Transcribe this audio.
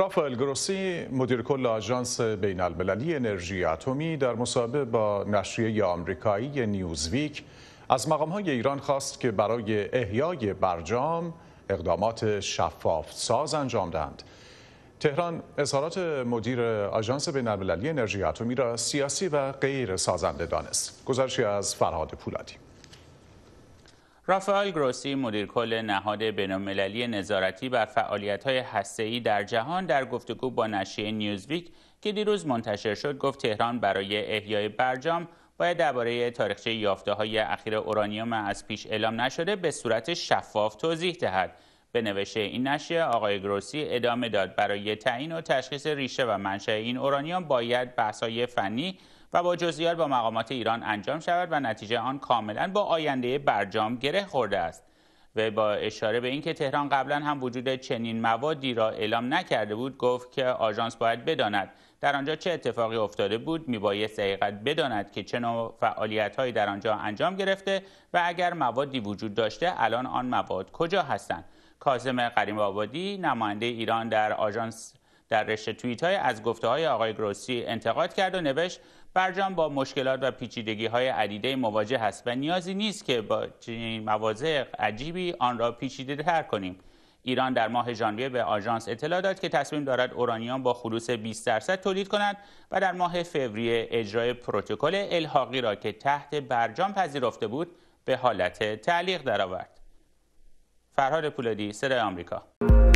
رافائل گروسی مدیر کل آژانس بین المللی انرژی اتمی در مصاحبه با نشریه آمریکایی نیوزویک از مقام های ایران خواست که برای احیای برجام اقدامات شفاف ساز انجام دهند. تهران اظهارات مدیر آژانس بین المللی انرژی اتمی را سیاسی و غیر سازنده دانست. گزارشی از فرهاد پولادی رافائل گروسی مدیر کل نهاد بینالمللی نظارتی بر فعالیت‌های هسته‌ای در جهان در گفتگو با نشریه نیوزویک که دیروز منتشر شد گفت تهران برای احیای برجام باید درباره تاریخچه یافته‌های اخیر اورانیوم از پیش اعلام نشده به صورت شفاف توضیح دهد. به نوشته این نشریه آقای گروسی ادامه داد برای تعیین و تشخیص ریشه و منشأ این اورانیوم باید بحث‌های فنی و با جزئیات با مقامات ایران انجام شود و نتیجه آن کاملا با آینده برجام گره خورده است و با اشاره به اینکه تهران قبلا هم وجود چنین موادی را اعلام نکرده بود گفت که آژانس باید بداند در آنجا چه اتفاقی افتاده بود میبایست دقیقت بداند که چه نوع هایی در آنجا انجام گرفته و اگر موادی وجود داشته الان آن مواد کجا هستند کاظم قریم آبادی نماینده ایران در آژانس در رشته توییت های از گفته های آقای گروسی انتقاد کرد و نوشت برجام با مشکلات و پیچیدگی های عدیده مواجه هست و نیازی نیست که با چنین مواضع عجیبی آن را پیچیده تر کنیم ایران در ماه ژانویه به آژانس اطلاع داد که تصمیم دارد اورانیوم با خلوص 20 درصد تولید کند و در ماه فوریه اجرای پروتکل الحاقی را که تحت برجام پذیرفته بود به حالت تعلیق درآورد. فرهاد پولادی صدای آمریکا